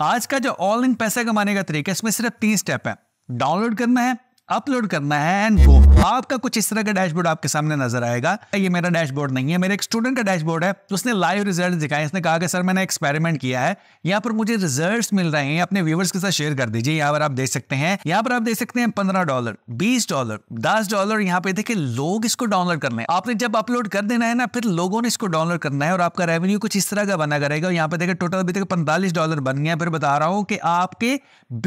आज का जो ऑनलाइन पैसा कमाने का तरीका इसमें सिर्फ तीन स्टेप है डाउनलोड करना है अपलोड करना है एंड गो आपका कुछ इस तरह का डैशबोर्ड आपके सामने नजर आएगा ये मेरा डैशबोर्ड नहीं है मेरे एक स्टूडेंट का डैशबोर्ड है तो उसने लाइव रिजल्ट दिखाए इसने कहा कि सर मैंने एक्सपेरिमेंट किया है यहाँ पर मुझे रिजल्ट मिल रहे हैं अपने व्यूवर्स के साथ शेयर कर दीजिए यहाँ पर आप देख सकते हैं यहाँ पर आप देख सकते हैं पंद्रह डॉलर बीस डॉलर दस डॉलर यहाँ पे देखे लोग इसको डाउनलोड करना है आपने जब अपलोड कर देना है ना फिर लोगों ने इसको डाउनलोड करना है और आपका रेवेन्यू कुछ इस तरह का बना करेगा यहाँ पे देखे टोटल अभी तक पैंतालीस डॉलर बन गया फिर बता रहा हूँ कि आपके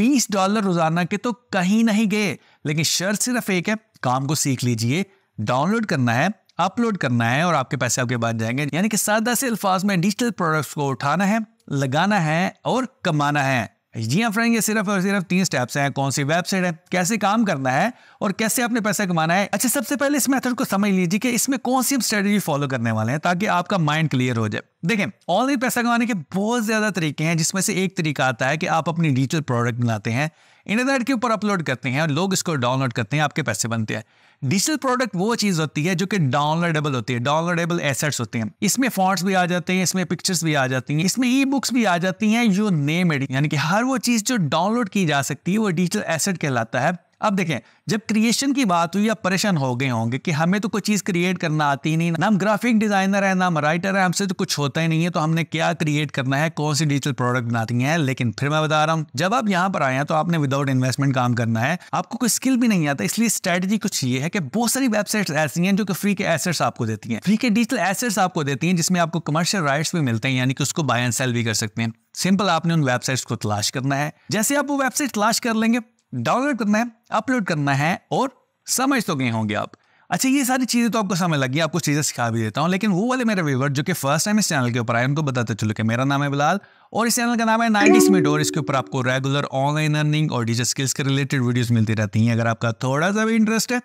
बीस डॉलर रोजाना के तो कहीं नहीं गए लेकिन शर्त सिर्फ एक है काम को सीख लीजिए डाउनलोड करना है अपलोड करना है और आपके पैसे आपके पास जाएंगे यानी कि सादा से अल्फाज में डिजिटल प्रोडक्ट्स को उठाना है लगाना है और कमाना है जी हाँ फ्रेंड ये सिर्फ और सिर्फ तीन स्टेप्स हैं कौन सी वेबसाइट है कैसे काम करना है और कैसे आपने पैसा कमाना है अच्छा सबसे पहले इस मेथड को समझ लीजिए कि इसमें कौन सी हम स्ट्रेटेजी फॉलो करने वाले हैं ताकि आपका माइंड क्लियर हो जाए देखें ऑनलाइन पैसा कमाने के बहुत ज़्यादा तरीके हैं जिसमें से एक तरीका आता है कि आप अपनी डिजिटल प्रोडक्ट बनाते हैं इंटरनेट के ऊपर अपलोड करते हैं और लोग इसको डाउनलोड करते हैं आपके पैसे बनते हैं डिजिटल प्रोडक्ट वो चीज़ होती है जो कि डाउनलोडेबल होती है डाउनलोडेबल एसेट्स होते हैं इसमें फॉन्ट्स भी आ जाते हैं इसमें पिक्चर्स भी आ जाती हैं इसमें ई बुक्स भी आ जाती हैं यू नेम इट यानी कि हर वो चीज़ जो डाउनलोड की जा सकती है वो डिजिटल एसेट कहलाता है अब देखें जब क्रिएशन की बात हुई आप परेशान हो गए होंगे कि हमें तो कोई चीज़ क्रिएट करना आती नहीं ना हम ग्राफिक डिज़ाइनर है ना हम राइटर है हमसे तो कुछ होता ही नहीं है तो हमने क्या क्रिएट करना है कौन सी डिजिटल प्रोडक्ट बनाती है लेकिन फिर मैं बता रहा हूँ जब आप यहाँ पर आए हैं तो आपने विदाउट इन्वेस्टमेंट काम करना है आपको कोई स्किल भी नहीं आता इसलिए स्ट्रैटेजी कुछ ये है कि बहुत सारी वेबसाइट्स ऐसी हैं जो कि फ्री के एसेट्स आपको देती हैं फ्री के डिजिटल एसेट्स आपको देती हैं जिसमें आपको कमर्शियल राइट्स भी मिलते हैं यानी कि उसको बाय एंड सेल भी कर सकते हैं सिंपल आपने उन वेबसाइट्स को तलाश करना है जैसे आप वो वेबसाइट तलाश कर लेंगे डाउनलोड करना है अपलोड करना है और समझ तो गए होंगे आप अच्छा ये सारी चीज़ें तो आपको समझ लग गई आपको चीज़ें सिखा भी देता हूँ लेकिन वो वाले मेरे व्यूवर जो कि फर्स्ट टाइम इस चैनल के ऊपर आए उनको बताते चलो कि मेरा नाम है बिलाल और इस चैनल का नाम है नाइनटीज में और इसके ऊपर आपको रेगुलर ऑनलाइन अर्निंग और डिजिटल स्किल्स के रिलेटेड वीडियोज मिलती रहती हैं अगर आपका थोड़ा सा भी इंटरेस्ट है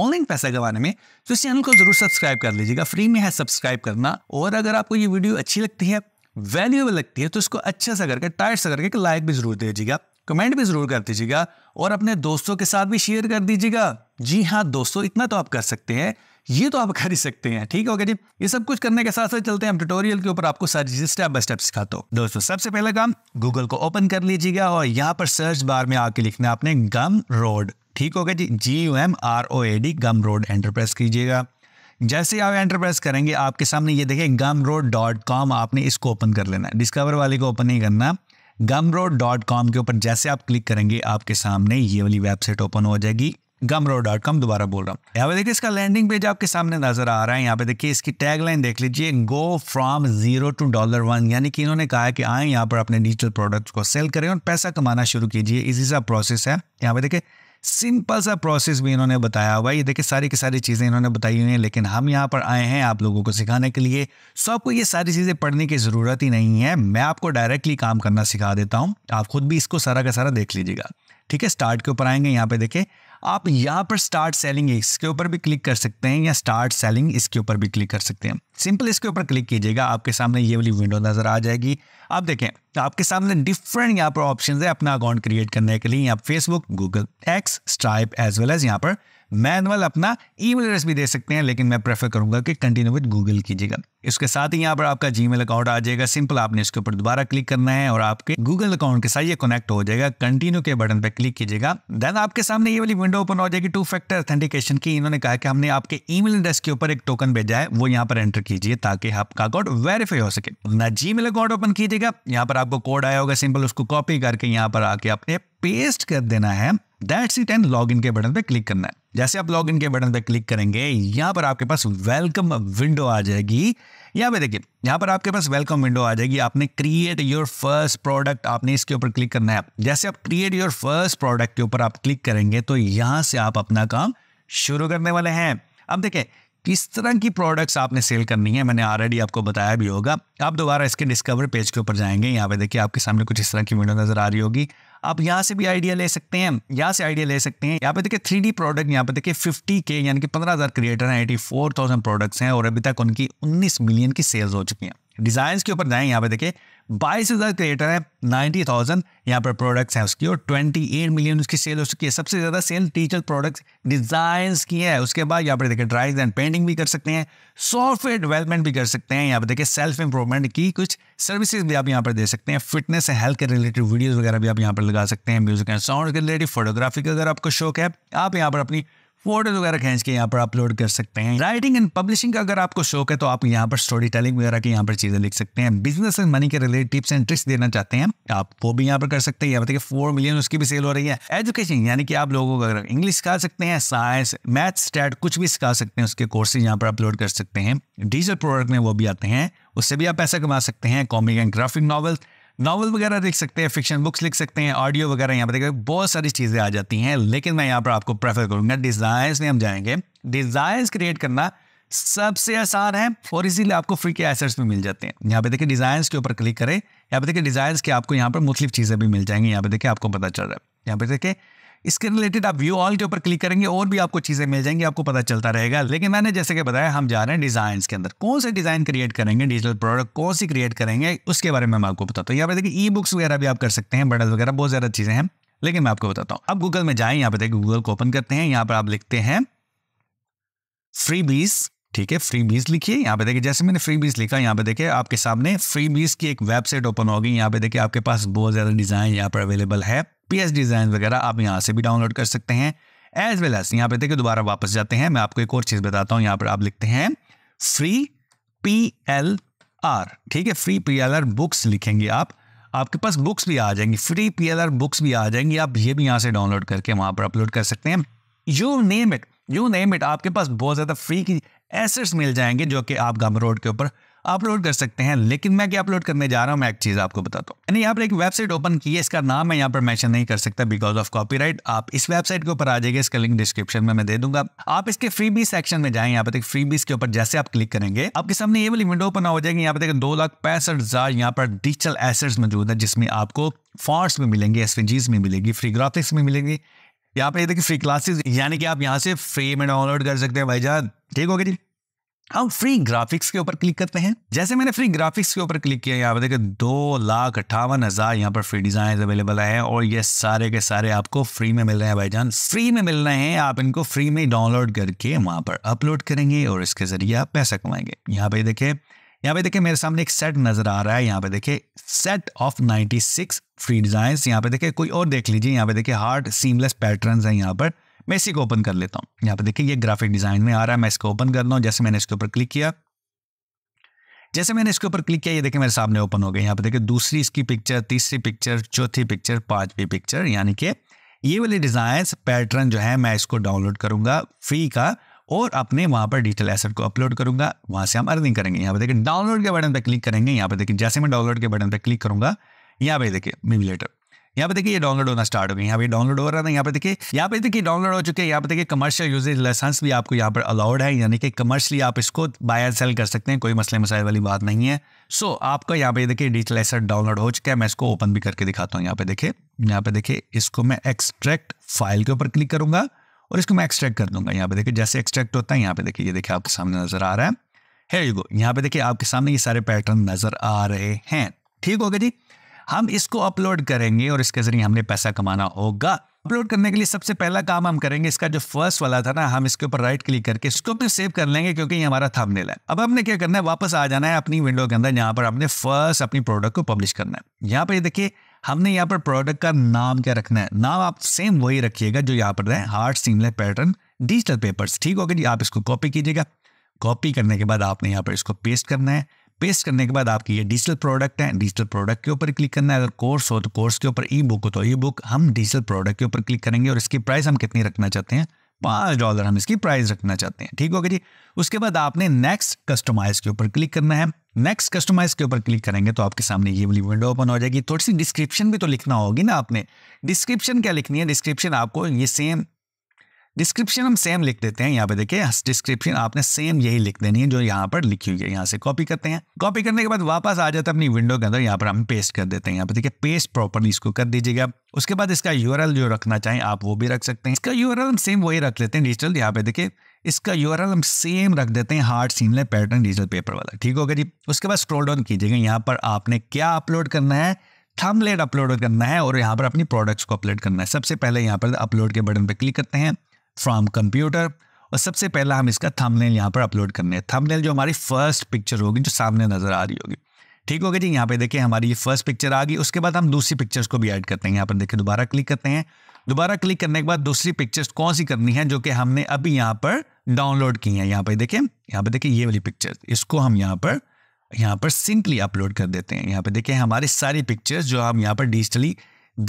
ऑनलाइन पैसा कमाने में तो इस चैनल को जरूर सब्सक्राइब कर लीजिएगा फ्री में है सब्सक्राइब करना और अगर आपको ये वीडियो अच्छी लगती है वैल्यूएबल लगती है तो इसको अच्छा सा करके टाइट सा करके लाइक भी जरूर दीजिएगा कमेंट भी ज़रूर कर दीजिएगा और अपने दोस्तों के साथ भी शेयर कर दीजिएगा जी हाँ दोस्तों इतना तो आप कर सकते हैं ये तो आप कर ही सकते हैं ठीक होगा जी ये सब कुछ करने के साथ साथ चलते हैं हम ट्यूटोरियल के ऊपर आपको सारी चीजें स्टेप बाय स्टेप सिखाते हूँ दोस्तों सबसे पहला काम गूगल को ओपन कर लीजिएगा और यहाँ पर सर्च बार में आके लिखना है आपने गम रोड ठीक होगा जी G U M R O A D Gumroad enter press कीजिएगा जैसे आप एंटर प्रेस करेंगे आपके सामने ये देखें गम रोड डॉट कॉम आपने इसको ओपन कर लेना है डिस्कवर वाले को ओपन नहीं करना gumroad.com डॉट कॉम के ऊपर जैसे आप क्लिक करेंगे आपके सामने ये वाली वेबसाइट ओपन हो जाएगी gumroad.com डॉट कॉम दोबारा बोल रहा हूँ यहाँ पे देखिए इसका लैंडिंग पेज आपके सामने नजर आ रहा है यहाँ पे देखिए इसकी टैगलाइन देख लीजिए go from zero to dollar one यानी कि इन्होंने कहा है कि आए यहाँ पर अपने डिजिटल प्रोडक्ट्स को सेल करें और पैसा कमाना शुरू कीजिए इसी सा प्रोसेस है यहाँ पे देखिए सिंपल सा प्रोसेस भी इन्होंने बताया हुआ है ये देखिए सारी की सारी चीज़ें इन्होंने बताई हुई हैं लेकिन हम यहाँ पर आए हैं आप लोगों को सिखाने के लिए सो आपको ये सारी चीज़ें पढ़ने की ज़रूरत ही नहीं है मैं आपको डायरेक्टली काम करना सिखा देता हूँ आप खुद भी इसको सारा का सारा देख लीजिएगा ठीक है स्टार्ट के ऊपर आएंगे यहाँ पे देखें आप यहाँ पर स्टार्ट सेलिंग इसके ऊपर भी क्लिक कर सकते हैं या स्टार्ट सेलिंग इसके ऊपर भी क्लिक कर सकते हैं सिंपल इसके ऊपर क्लिक कीजिएगा आपके सामने ये वाली विंडो नज़र आ जाएगी आप देखें तो आपके सामने डिफरेंट यहाँ पर ऑप्शन है अपना अकाउंट क्रिएट करने के लिए यहाँ Facebook Google X Stripe as well as यहाँ पर मैनुअल अपना ईमेल एड्रेस भी दे सकते हैं लेकिन मैं प्रेफर करूंगा कि कंटिन्यू विद गूगल कीजिएगा इसके साथ ही यहाँ पर आपका जीमेल अकाउंट आ जाएगा सिंपल आपने इसके ऊपर दोबारा क्लिक करना है और आपके गूगल अकाउंट के साथ ये कनेक्ट हो जाएगा कंटिन्यू के बटन पर क्लिक कीजिएगा देन आपके सामने ये वाली विंडो ओपन हो जाएगी टू फैक्टर ऑथेंटिकेशन की इन्होंने कहा कि हमने आपके ईमेल एड्रेस के ऊपर एक टोकन भेजा है वो यहाँ पर एंटर कीजिए ताकि आपका अकाउंट वेरीफाई हो सके अपना जी अकाउंट ओपन कीजिएगा यहाँ पर आपको कोड आया होगा सिंपल उसको कॉपी करके यहाँ पर आके आपने पेस्ट कर देना है that's it and log in के बटन पे क्लिक करना है जैसे आप लॉग इन के बटन पे क्लिक करेंगे यहाँ पर आपके पास वेलकम विंडो आ जाएगी यहाँ पे देखिए यहाँ पर आपके पास वेलकम विंडो आ जाएगी आपने क्रिएट योर फर्स्ट प्रोडक्ट आपने इसके ऊपर क्लिक करना है जैसे आप क्रिएट योर फर्स्ट प्रोडक्ट के ऊपर आप क्लिक करेंगे तो यहाँ से आप अपना काम शुरू करने वाले हैं अब देखें किस तरह की प्रोडक्ट्स आपने सेल करनी है मैंने ऑलरेडी आपको बताया भी होगा आप दोबारा इसके डिस्कवर पेज के ऊपर जाएंगे यहाँ पे देखिए आपके सामने कुछ इस तरह की वीडियो नजर आ रही होगी आप यहाँ से भी आइडिया ले सकते हैं यहाँ से आइडिया ले सकते हैं यहाँ पे देखिए थ्री डी प्रोडक्ट यहाँ पे देखिए फिफ्टी के यानी कि पंद्रह हज़ार क्रिएटर हैं एटी फोर थाउजेंड प्रोडक्ट्स हैं और अभी तक उनकी उन्नीस मिलियन की सेल्स हो चुकी हैं डिज़ाइन के ऊपर जाए यहाँ पे देखिए बाईस हज़ार क्रिएटर है नाइनटी थाउजेंड यहाँ पर प्रोडक्ट्स हैं उसकी और ट्वेंटी एट मिलियन उसकी सेल हो चुकी है सबसे ज़्यादा सेल टीचर प्रोडक्ट्स डिजाइन की है उसके बाद यहाँ पर देखिए ड्राइंग एंड पेंटिंग भी कर सकते हैं सॉफ्टवेयर डेवलपमेंट भी कर सकते हैं यहाँ पर देखिए सेल्फ इंप्रूवमेंट की कुछ सर्विसेज भी आप यहाँ पर दे सकते हैं फिटनेस हेल्थ के रिलेटेड वीडियोज़ वगैरह भी आप यहाँ पर लगा सकते हैं म्यूजिक एंड साउंड के रिलेटेड फोटोग्राफी का अगर आपको शौक है आप यहाँ पर अपनी फोटोज वगैरह खींच के यहाँ पर अपलोड कर सकते हैं राइटिंग एंड पब्लिशिंग का अगर आपको शौक है तो आप यहाँ पर स्टोरी टेलिंग वगैरह की यहाँ पर चीजें लिख सकते हैं बिजनेस एंड मनी के रिलेटेड टिप्स एंड ट्रिक्स देना चाहते हैं आप वो भी यहाँ पर कर सकते हैं बताइए फोर मिलियन उसकी भी सेल हो रही है एजुकेशन यानी कि आप लोगों को अगर इंग्लिश सिखा सकते हैं साइंस मैथ स्टैट कुछ भी सिखा सकते हैं उसके कोर्सेज यहाँ पर अपलोड कर सकते हैं डिजिटल प्रोडक्ट में वो भी आते हैं उससे भी आप पैसा कमा सकते हैं comic and graphic novels novel वगैरह लिख सकते हैं फिक्शन बुक्स लिख सकते हैं ऑडियो वगैरह यहाँ पर देखिए बहुत सारी चीज़ें आ जाती हैं लेकिन मैं यहाँ पर आपको प्रेफर करूँगा डिज़ायर्स में हम जाएंगे डिज़ायर्स क्रिएट करना सबसे आसान है और इसीलिए आपको फ्री के एसेट्स भी मिल जाते हैं यहाँ पे देखिए डिज़ायर्स के ऊपर क्लिक करें यहाँ पे देखिए डिज़ायर्स के आपको यहाँ पर मुख्तलिफ चीज़ें भी मिल जाएंगी यहाँ पे देखिए आपको पता चल रहा है यहाँ पे देखिए इसके रिलेटेड आप व्यू ऑल के ऊपर क्लिक करेंगे और भी आपको चीज़ें मिल जाएंगी आपको पता चलता रहेगा लेकिन मैंने जैसे कि बताया हम जा रहे हैं डिज़ाइन के अंदर कौन से डिज़ाइन क्रिएट करेंगे डिजिटल प्रोडक्ट कौन सी क्रिएट करेंगे उसके बारे में मैं आपको बताता हूँ यहाँ पर देखिए ई बुक्स वगैरह भी आप कर सकते हैं बडल वगैरह बहुत ज़्यादा चीज़ें हैं लेकिन मैं आपको बताता हूँ आप गूगल में जाए यहाँ पर देखिए गूगल को ओपन करते हैं यहाँ पर आप लिखते हैं फ्री बीस ठीक है फ्री बीस लिखिए यहाँ पे देखिए जैसे मैंने फ्री बीस लिखा यहाँ पे देखिए आपके सामने फ्री बीस की एक वेबसाइट ओपन होगी यहाँ पे देखिए आपके पास बहुत ज़्यादा डिज़ाइन यहाँ पर अवेलेबल है पी एस डिज़ाइन वगैरह आप यहाँ से भी डाउनलोड कर सकते हैं एज वेल एज यहाँ पे देखिए दोबारा वापस जाते हैं मैं आपको एक और चीज़ बताता हूँ यहाँ पर आप लिखते हैं फ्री पी एल आर ठीक है free P L R books लिखेंगे आप आपके पास बुक्स भी आ जाएंगी free P L R books भी आ जाएंगी आप ये भी यहाँ से डाउनलोड करके वहाँ पर अपलोड कर सकते हैं you name it you name it आपके पास बहुत ज़्यादा फ्री की एसेट्स मिल जाएंगे जो कि आप गम रोड के ऊपर अपलोड कर सकते हैं लेकिन मैं क्या अपलोड करने जा रहा हूं मैं एक चीज़ आपको बताता हूं यानी यहाँ पर एक वेबसाइट ओपन की है इसका नाम मैं यहाँ पर मेंशन नहीं कर सकता बिकॉज ऑफ कॉपीराइट आप इस वेबसाइट के ऊपर आ जाएगा इसका लिंक डिस्क्रिप्शन में मैं दे दूंगा आप इसके फ्री बीस सेक्शन में जाएं यहाँ पर फ्री बीस के ऊपर जैसे आप क्लिक करेंगे आपके सामने ये वाली विंडो ओपन हो जाएगी यहाँ पर देखें दो लाख पैंसठ हजार यहाँ पर डिजिटल एसेट्स मौजूद है जिसमें आपको फॉर्ट्स में मिलेंगे एस में मिलेगी फ्री ग्राफिक्स में मिलेंगे यहाँ पर ये देखिए फ्री क्लासेस यानी कि आप यहाँ से फ्री में डाउनलोड कर सकते हैं भाईजान ठीक हो गया जी हम फ्री ग्राफिक्स के ऊपर क्लिक करते हैं जैसे मैंने फ्री ग्राफिक्स के ऊपर क्लिक किया यहाँ पर देखिए दो लाख अट्ठावन हजार यहाँ पर फ्री डिजाइन अवेलेबल है और ये सारे के सारे आपको फ्री में मिल रहे हैं भाईजान फ्री में मिल रहे हैं आप इनको फ्री में डाउनलोड करके वहां पर अपलोड करेंगे और इसके जरिए आप पैसा कमाएंगे यहाँ पे देखे यहाँ पे देखे मेरे सामने एक सेट नजर आ रहा है यहाँ पे देखे set of ninety free design यहाँ पे देखे कोई और देख लीजिए यहाँ पे देखे हार्ड सीमलेस पैटर्न है यहाँ पर मैं इसी को ओपन कर लेता हूँ यहाँ पर देखिए ये ग्राफिक डिज़ाइन में आ रहा है मैं इसको ओपन कर रहा हूँ जैसे मैंने इसके ऊपर क्लिक किया जैसे मैंने इसके ऊपर क्लिक किया ये देखिए मेरे सामने ओपन हो गई यहाँ पर देखिए दूसरी इसकी पिक्चर तीसरी पिक्चर चौथी पिक्चर पांचवी पिक्चर यानी कि ये वाले डिज़ाइन पैटर्न जो है मैं इसको डाउनलोड करूंगा फ्री का और अपने वहां पर डिजिटल एसेट को अपलोड करूंगा वहां से हम अर्निंग करेंगे यहाँ पर देखिए डाउनलोड के बटन पर क्लिक करेंगे यहाँ पे देखिए जैसे मैं डाउनलोड के बटन पर क्लिक करूंगा यहाँ पे देखिए मिमी यहाँ पे देखिए ये डाउनलोड होना स्टार्ट हो गई यहाँ पे डाउनलोड हो रहा था यहाँ पे देखिए यहाँ पे देखिए डाउनलोड हो चुके हैं यहाँ पे देखिए कमर्शियल यूजेज लाइसेंस भी आपको यहाँ पर अलाउड है यानी कि कमर्शियली आप इसको बाय एंड सेल कर सकते हैं कोई मसले मसाइल वाली बात नहीं है सो so, आपका यहाँ पे देखिए डिजिटल एसेट डाउनलोड हो चुका है मैं इसको ओपन भी करके दिखाता हूँ यहाँ पे देखिए यहाँ पे देखिए इसको मैं एक्सट्रैक्ट फाइल के ऊपर क्लिक करूंगा और इसको मैं एक्सट्रैक्ट कर दूंगा यहाँ पे देखिए जैसे एक्सट्रैक्ट होता है यहाँ पे देखिए ये देखिए आपके सामने नजर आ रहा है गो यहाँ पे देखिए आपके सामने ये सारे पैटर्न नजर आ रहे हैं ठीक हो गया जी हम इसको अपलोड करेंगे और इसके जरिए हमने पैसा कमाना होगा अपलोड करने के लिए सबसे पहला काम हम करेंगे इसका जो फर्स्ट वाला था ना हम इसके ऊपर राइट क्लिक करके इसको भी सेव कर लेंगे क्योंकि ये हमारा थंबनेल है अब हमने क्या करना है वापस आ जाना है अपनी विंडो के अंदर यहाँ पर हमने फर्स्ट अपनी प्रोडक्ट को पब्लिश करना है यहाँ पर देखिए हमने यहाँ पर प्रोडक्ट का नाम क्या रखना है नाम आप सेम वही रखिएगा जो यहाँ पर रहे hard seamless pattern digital papers ठीक होगा जी आप इसको कॉपी कीजिएगा कॉपी करने के बाद आपने यहाँ पर इसको पेस्ट करना है पेस्ट करने के बाद आपकी ये डिजिटल प्रोडक्ट है डिजिटल प्रोडक्ट के ऊपर क्लिक करना है अगर कोर्स हो तो कोर्स के ऊपर ई बुक हो तो ई बुक हम डिजिटल प्रोडक्ट के ऊपर क्लिक करेंगे और इसकी प्राइस हम कितनी रखना चाहते हैं पाँच डॉलर हम इसकी प्राइस रखना चाहते हैं ठीक हो गया जी उसके बाद आपने नेक्स्ट कस्टमाइज के ऊपर क्लिक करना है नेक्स्ट कस्टमाइज के ऊपर क्लिक करेंगे तो आपके सामने ये वाली विंडो ओपन हो जाएगी थोड़ी सी डिस्क्रिप्शन भी तो लिखना होगी ना आपने डिस्क्रिप्शन क्या लिखनी है डिस्क्रिप्शन आपको ये सेम डिस्क्रिप्शन हम सेम लिख देते हैं यहाँ पे देखिए डिस्क्रिप्शन आपने सेम यही लिख देनी है जो यहाँ पर लिखी हुई है यहाँ से कॉपी करते हैं कॉपी करने के बाद वापस आ जाता है अपनी विंडो के अंदर यहाँ पर हम पेस्ट कर देते हैं यहाँ पे देखिए पेस्ट प्रॉपरली इसको कर दीजिएगा उसके बाद इसका यूरल जो रखना चाहें आप वो भी रख सकते हैं इसका यूरल हम सेम वही रख लेते हैं डिजिटल यहाँ पे देखिए इसका यूरल हम सेम रख देते हैं hard seamless pattern digital paper वाला ठीक होगा जी उसके बाद स्क्रोल डाउन कीजिएगा यहाँ पर आपने क्या अपलोड करना है थमलेट अपलोड करना है और यहाँ पर अपनी प्रोडक्ट्स को अपलोड करना है सबसे पहले यहाँ पर अपलोड के बटन पर क्लिक करते हैं फ्रॉम कंप्यूटर और सबसे पहला हम इसका थंबनेल यहाँ पर अपलोड करने हैं थंबनेल जो हमारी फर्स्ट पिक्चर होगी जो सामने नज़र आ रही होगी ठीक होगा जी यहाँ पे देखिए हमारी ये फर्स्ट पिक्चर आ गई उसके बाद हम दूसरी पिक्चर्स को भी ऐड करते हैं यहाँ पर देखिए दोबारा क्लिक करते हैं दोबारा क्लिक करने के बाद दूसरी पिक्चर्स कौन सी करनी है जो कि हमने अभी यहाँ पर डाउनलोड की है यहाँ पर देखिए यहाँ पर देखिए ये वाली पिक्चर इसको हम यहाँ पर यहाँ पर सिंपली अपलोड कर देते हैं यहाँ पर देखिए हमारी सारी पिक्चर्स जो हम यहाँ पर डिजिटली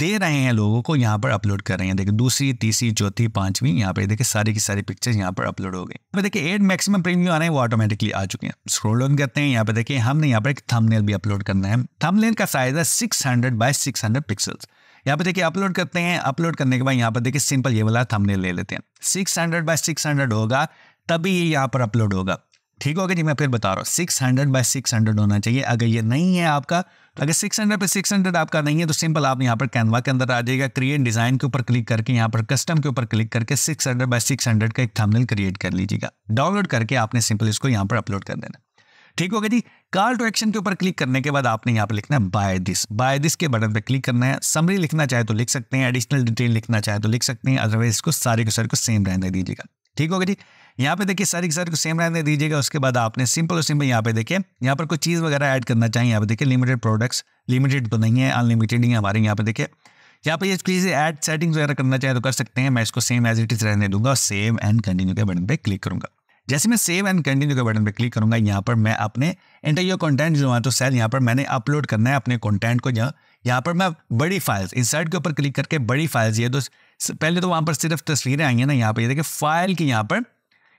दे रहे हैं लोगों को यहाँ पर अपलोड कर रहे हैं देखिए दूसरी तीसरी चौथी पांचवी यहाँ पर देखिए सारी की सारी पिक्चर्स यहाँ पर अपलोड हो गई यहाँ पे देखिए एड मैक्सिमम प्रीमियम आ रहे हैं वो ऑटोमेटिकली आ चुके हैं स्क्रोल ऑन करते हैं यहाँ पे देखिए हमने यहाँ पर एक थमनेल भी अपलोड करना है थमनेल का साइज है six hundred by six hundred pixel यहाँ पे देखिए अपलोड करते हैं अपलोड करने के बाद यहाँ पर देखिए सिंपल ये वाला थमनेल ले लेते हैं six hundred by six hundred होगा तभी ये यहाँ पर अपलोड होगा ठीक हो गया जी मैं फिर बता रहा हूँ six hundred by six hundred होना चाहिए अगर ये नहीं है आपका अगर सिक्स हंड्रेड पे सिक्स हंड्रेड आपका नहीं है तो सिंपल आप यहाँ पर कैनवा के अंदर आ जाएगा क्रिएट डिज़ाइन के ऊपर क्लिक करके यहाँ पर कस्टम के ऊपर क्लिक करके six hundred by six hundred का एक थंबनेल क्रिएट कर लीजिएगा डाउनलोड करके आपने सिंपल इसको यहाँ पर अपलोड कर देना ठीक हो गया जी कार टू एक्शन के ऊपर क्लिक करने के बाद आपने यहाँ पर लिखना है बाय दिस बाय दिस के बटन पर क्लिक करना है समरी लिखना चाहे तो लिख सकते हैं एडिशनल डिटेल लिखना चाहे तो लिख सकते हैं अदरवाइज इसको सारे के सारे को सेम रहने दीजिएगा ठीक हो गया जी यहाँ पे देखिए सारी सारी को सेम रहने दीजिएगा उसके बाद आपने सिंपल और सिंपल यहाँ पे देखिए यहाँ पर कोई चीज़ वगैरह ऐड करना चाहिए यहाँ पे देखिए लिमिटेड प्रोडक्ट्स लिमिटेड तो नहीं है अनलिमिटेड ही है हमारे यहाँ पे देखिए यहाँ पे ये चीज़ ऐड सेटिंग्स वगैरह करना चाहे तो कर सकते हैं मैं इसको सेम एज इट इज रहने दूंगा सेव एंड कंटिन्यू के बटन पे क्लिक करूंगा जैसे मैं सेव एंड कंटिन्यू के बटन पे क्लिक करूंगा यहाँ पर मैं अपने इंटरव्यू कॉन्टेंट जो है तो सेल यहाँ पर मैंने अपलोड करना है अपने कॉन्टेंट को जहाँ यहाँ पर मैं बड़ी फाइल्स इंसर्ट के ऊपर क्लिक करके बड़ी फाइल्स ये तो पहले तो वहाँ पर सिर्फ तस्वीरें आई हैं ना यहाँ पर ये देखिए फाइल की यहाँ पर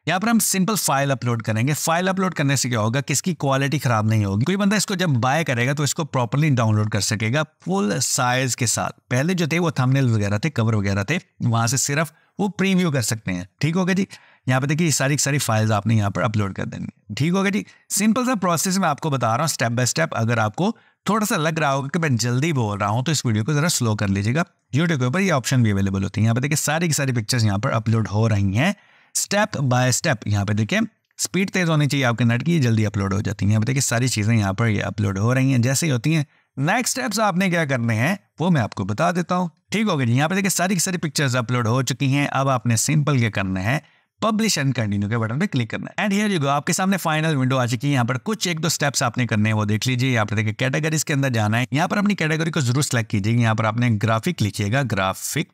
यहाँ पर हम सिंपल फाइल अपलोड करेंगे फाइल अपलोड करने से क्या होगा किसकी क्वालिटी खराब नहीं होगी कोई बंदा इसको जब बाय करेगा तो इसको प्रॉपरली डाउनलोड कर सकेगा फुल साइज के साथ पहले जो थे वो थंबनेल वगैरह थे कवर वगैरह थे वहां से सिर्फ वो प्रीव्यू कर सकते हैं ठीक होगा जी यहाँ पे देखिए सारी सारी फाइल्स आपने यहाँ पर अपलोड कर देंगे ठीक होगा जी सिंपल सा प्रोसेस मैं आपको बता रहा हूँ स्टेप बाय स्टेप अगर आपको थोड़ा सा लग रहा होगा कि मैं जल्दी बोल रहा हूँ तो इस वीडियो को ज़रा स्लो कर लीजिएगा यूट्यूब के ऊपर ये ऑप्शन भी अवेलेबल होती है यहाँ पे देखिए सारी की सारी पिक्चर्स यहाँ पर अपलोड हो रही हैं स्टेप बाय स्टेप यहाँ पे देखिए स्पीड तेज होनी चाहिए आपके नेट की जल्दी अपलोड हो जाती है यहाँ पे देखिए सारी चीज़ें यहाँ पर अपलोड हो रही है जैसे ही होती है नेक्स्ट स्टेप्स आपने क्या करने हैं वो मैं आपको बता देता हूँ ठीक हो गया जी यहाँ पे देखिए सारी की सारी पिक्चर्स अपलोड हो चुकी हैं अब आपने सिंपल क्या करना है पब्लिश एंड कंटिन्यू के बटन पे क्लिक करना है एंड हियर यू गो आपके सामने फाइनल विंडो आ चुकी है यहाँ पर कुछ एक दो स्टेप्स आपने करने हैं वो देख लीजिए यहाँ पर देखिए कैटेगरीज के अंदर जाना है यहाँ पर अपनी कैटेगरी को जरूर सेलेक्ट कीजिए यहाँ पर आपने ग्राफिक लिखिएगा ग्राफिक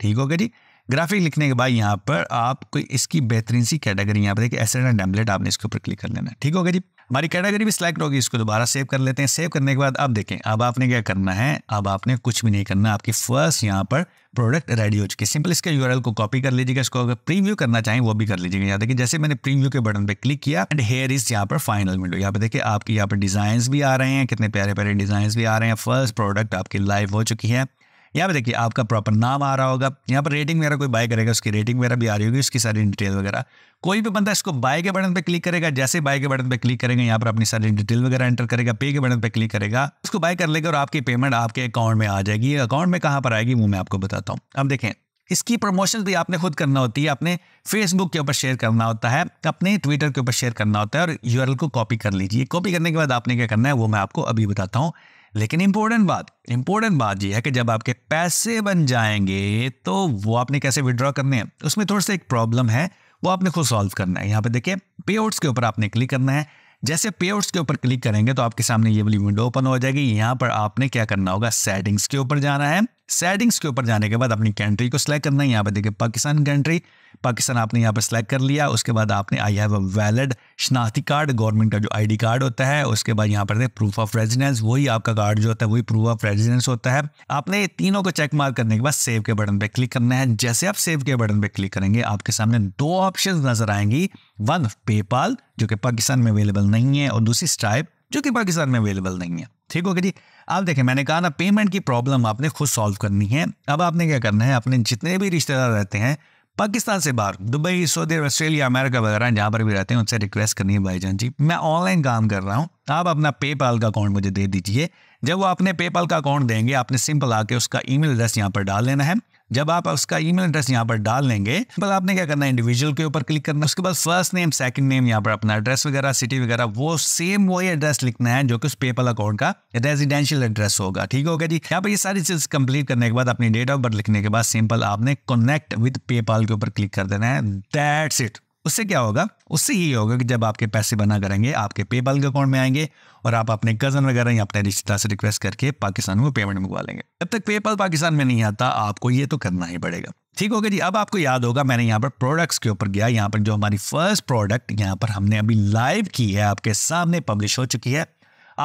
ठीक हो गया जी ग्राफिक लिखने के बाद यहाँ पर आप कोई इसकी बेहतरीन सी कैटेगरी यहाँ पर देखिए एसेट एंड डेम्बलेट आपने इसके ऊपर क्लिक कर लेना ठीक होगा जी हमारी कैटेगरी भी सिलेक्ट होगी इसको दोबारा सेव कर लेते हैं सेव करने के बाद अब देखें अब आपने क्या करना है अब आपने कुछ भी नहीं करना आपकी फर्स्ट यहाँ पर प्रोडक्ट रेडी हो चुकी सिंपल इसके यूआरएल को कॉपी कर लीजिएगा इसको अगर प्रीव्यू करना चाहें वो भी कर लीजिएगा यहाँ देखिए जैसे मैंने प्रीव्यू के बटन पे क्लिक किया एंड हेयर इज यहाँ पर फाइनल मिलो यहाँ पे देखिए आपके यहाँ पर डिजाइन भी आ रहे हैं कितने प्यारे प्यारे डिजाइन भी आ रहे हैं फर्स्ट प्रोडक्ट आपकी लाइव हो चुकी है यहाँ पर देखिए आपका प्रॉपर नाम आ रहा होगा यहाँ पर रेटिंग वगैरह कोई बाय करेगा उसकी रेटिंग वगैरह भी आ रही होगी उसकी सारी डिटेल वगैरह कोई भी बंदा इसको बाय के बटन पर क्लिक करेगा जैसे बाय के बटन पर क्लिक करेंगे यहाँ पर अपनी सारी डिटेल वगैरह एंटर करेगा पे के बटन पर क्लिक करेगा उसको बाय कर लेगा और आपकी पेमेंट आपके अकाउंट में आ जाएगी अकाउंट में कहाँ पर आएगी वो मैं आपको बताता हूँ अब देखें इसकी प्रमोशन भी आपने खुद करना होती है अपने फेसबुक के ऊपर शेयर करना होता है अपने ट्विटर के ऊपर शेयर करना होता है और यूआरएल को कॉपी कर लीजिए कॉपी करने के बाद आपने क्या करना है वो मैं आपको अभी बताता हूँ लेकिन इंपॉर्टेंट बात इंपॉर्टेंट बात ये है कि जब आपके पैसे बन जाएंगे तो वो आपने कैसे विड्रॉ करने हैं उसमें थोड़ा सा एक प्रॉब्लम है वो आपने खुद सॉल्व करना है यहाँ पे देखिए पे आउट्स के ऊपर आपने क्लिक करना है जैसे पे आउट्स के ऊपर क्लिक करेंगे तो आपके सामने ये वाली विंडो ओपन हो जाएगी यहाँ पर आपने क्या करना होगा सेटिंग्स के ऊपर जाना है सेटिंग्स के ऊपर जाने के बाद अपनी कंट्री को सिलेक्ट करना है यहाँ पर देखिए पाकिस्तान कंट्री पाकिस्तान आपने यहाँ पर सेलेक्ट कर लिया उसके बाद आपने आई हैव अ वैलिड शनाख्ती कार्ड गवर्नमेंट का जो आईडी कार्ड होता है उसके बाद यहाँ पर प्रूफ ऑफ रेजिडेंस वही आपका कार्ड जो होता है वही प्रूफ ऑफ रेजिडेंस होता है आपने तीनों को चेक मार्क करने के बाद सेव के बटन पर क्लिक करना है जैसे आप सेव के बटन पर क्लिक करेंगे आपके सामने दो ऑप्शन नजर आएंगी वन पेपाल जो कि पाकिस्तान में अवेलेबल नहीं है और दूसरी स्ट्राइप जो कि पाकिस्तान में अवेलेबल नहीं है ठीक होगा जी आप देखें मैंने कहा ना पेमेंट की प्रॉब्लम आपने खुद सॉल्व करनी है अब आपने क्या करना है अपने जितने भी रिश्तेदार रहते हैं पाकिस्तान से बाहर दुबई सऊदी ऑस्ट्रेलिया अमेरिका वगैरह जहाँ पर भी रहते हैं उनसे रिक्वेस्ट करनी है भाईजान जी मैं ऑनलाइन काम कर रहा हूँ आप अपना पेपाल का अकाउंट मुझे दे दीजिए जब वो अपने पेपाल का अकाउंट देंगे आपने सिंपल आके उसका ईमेल एड्रेस यहाँ पर डाल लेना है जब आप उसका ईमेल एड्रेस यहाँ पर डाल लेंगे पर मतलब आपने क्या करना है इंडिविजुअल के ऊपर क्लिक करना उसके बाद फर्स्ट नेम सेकंड नेम यहाँ पर अपना एड्रेस वगैरह सिटी वगैरह वो सेम वही एड्रेस लिखना है जो कि उस पेपल अकाउंट का रेजिडेंशियल एड्रेस होगा ठीक होगा जी यहाँ पर ये सारी चीज कंप्लीट करने के बाद अपनी डेट ऑफ बर्थ लिखने के बाद सिंपल आपने कनेक्ट विद पेपाल के ऊपर क्लिक कर देना है दैट्स इट उससे क्या होगा उससे ये होगा कि जब आपके पैसे बना करेंगे आपके बल के अकाउंट में आएंगे और आप अपने कज़न वगैरह या अपने रिश्तेदार से रिक्वेस्ट करके पाकिस्तान में पेमेंट मंगवा लेंगे जब तक पेपल पाकिस्तान में नहीं आता आपको ये तो करना ही पड़ेगा ठीक होगा जी अब आपको याद होगा मैंने यहाँ पर प्रोडक्ट्स के ऊपर गया यहाँ पर जो हमारी फर्स्ट प्रोडक्ट यहाँ पर हमने अभी लाइव की है आपके सामने पब्लिश हो चुकी है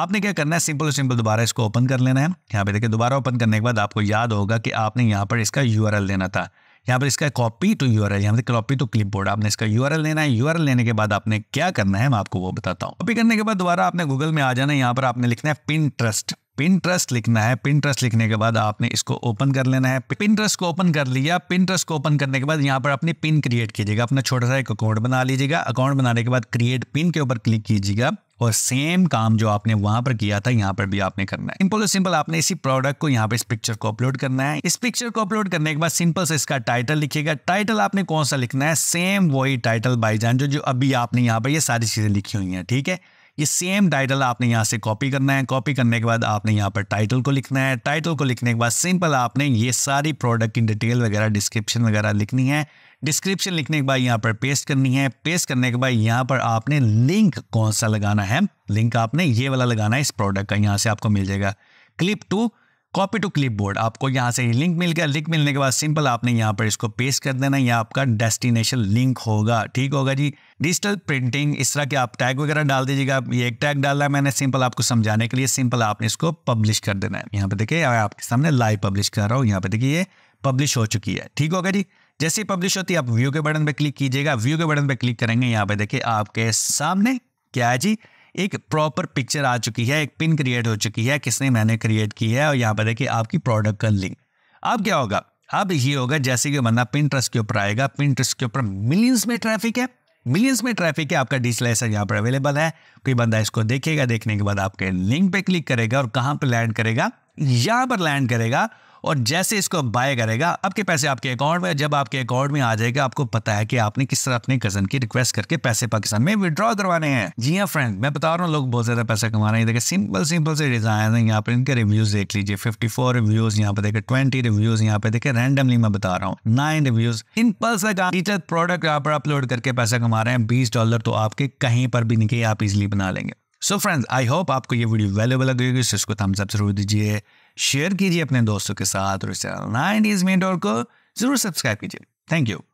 आपने क्या करना है सिंपल सिंपल दोबारा इसको ओपन कर लेना है यहाँ पे देखिए दोबारा ओपन करने के बाद आपको याद होगा कि आपने यहाँ पर इसका यू देना था यहाँ पर इसका copy to U R L यहाँ पर कॉपी टू क्लिप बोर्ड आपने इसका यू आर एल लेना है यू आर एल लेने के बाद आपने क्या करना है मैं आपको वो बताता हूँ कॉपी करने के बाद दोबारा आपने गूगल में आ जाना है यहाँ पर आपने लिखना है पिन ट्रस्ट ट्रस्ट लिखना है ट्रस्ट लिखने के बाद आपने इसको ओपन कर लेना है ट्रस्ट को ओपन कर लिया ट्रस्ट को ओपन करने के बाद यहाँ पर अपनी पिन क्रिएट कीजिएगा अपना छोटा सा एक अकाउंट बना लीजिएगा अकाउंट बनाने के बाद क्रिएट पिन के ऊपर क्लिक कीजिएगा और सेम काम जो आपने वहां पर किया था यहाँ पर भी आपने करना है सिंपल सिंपल आपने इसी प्रोडक्ट को यहाँ पे इस पिक्चर को अपलोड करना है इस पिक्चर को अपलोड करने के बाद सिंपल से इसका टाइटल लिखिएगा टाइटल आपने कौन सा लिखना है सेम वही टाइटल बाईजान जो जो अभी आपने यहाँ पर ये यह सारी चीजें लिखी हुई है ठीक है ये सेम टाइटल आपने यहाँ से कॉपी करना है कॉपी करने के बाद आपने यहाँ पर टाइटल को लिखना है टाइटल को लिखने के बाद सिंपल आपने ये सारी प्रोडक्ट की डिटेल वगैरह डिस्क्रिप्शन वगैरह लिखनी है डिस्क्रिप्शन लिखने के बाद यहाँ पर पेस्ट करनी है पेस्ट करने के बाद यहाँ पर आपने लिंक कौन सा लगाना है लिंक आपने ये वाला लगाना है इस प्रोडक्ट का यहाँ से आपको मिल जाएगा clip to copy to clipboard आपको यहाँ से लिंक मिल गया लिंक मिलने के बाद सिंपल आपने यहाँ पर इसको पेस्ट कर देना यह आपका डेस्टिनेशन लिंक होगा ठीक होगा जी डिजिटल प्रिंटिंग इस तरह के आप टैग वगैरह डाल दीजिएगा ये एक टैग डाला है मैंने सिंपल आपको समझाने के लिए सिंपल आपने इसको पब्लिश कर देना है यहाँ पे देखिए आपके सामने लाइव पब्लिश कर रहा हूँ यहाँ पे देखिए ये पब्लिश हो चुकी है ठीक होगा जी जैसे ही पब्लिश होती है आप व्यू के बटन पर क्लिक कीजिएगा व्यू के बटन पर क्लिक करेंगे यहाँ पे देखिए आपके सामने क्या है जी एक प्रॉपर पिक्चर आ चुकी है एक पिन क्रिएट हो चुकी है किसने मैंने क्रिएट की है और यहाँ पर देखिए आपकी प्रोडक्ट का लिंक अब क्या होगा अब ये होगा जैसे कि बंदा पिंट्रस के ऊपर आएगा पिंट्रस के ऊपर मिलियंस में ट्रैफिक है मिलियंस में ट्रैफिक है आपका डिसलाइसर यहाँ पर अवेलेबल है कोई बंदा इसको देखेगा देखने के बाद आपके लिंक पे क्लिक करेगा और कहाँ पर लैंड करेगा यहाँ पर लैंड करेगा और जैसे इसको आप बाय करेगा आपके पैसे आपके अकाउंट में जब आपके अकाउंट में आ जाएगा आपको पता है कि आपने किस तरह अपने कजन की रिक्वेस्ट करके पैसे पाकिस्तान में विद्रॉ करवाने हैं जी हाँ फ्रेंड मैं बता रहा हूँ लोग बहुत ज्यादा पैसा कमा रहे हैं देखिए सिंपल सिंपल से डिजाइन है यहाँ पर इनके रिव्यूज देख लीजिए फिफ्टी फोर रिव्यूज यहाँ पे देखे ट्वेंटी रिव्यूज यहाँ पे देखे रैंडमली मैं बता रहा हूँ nine reviews impulse teacher product यहाँ पर अपलोड करके पैसा कमा रहे हैं बीस डॉलर तो आपके कहीं पर भी निकले आप इजिली बना लेंगे सो फ्रेंड्स आई होप आपको ये वीडियो वैल्यूबल लगेगी इसको थम्स अप जरूर दीजिए शेयर कीजिए अपने दोस्तों के साथ और नाइन में डॉट को जरूर सब्सक्राइब कीजिए थैंक यू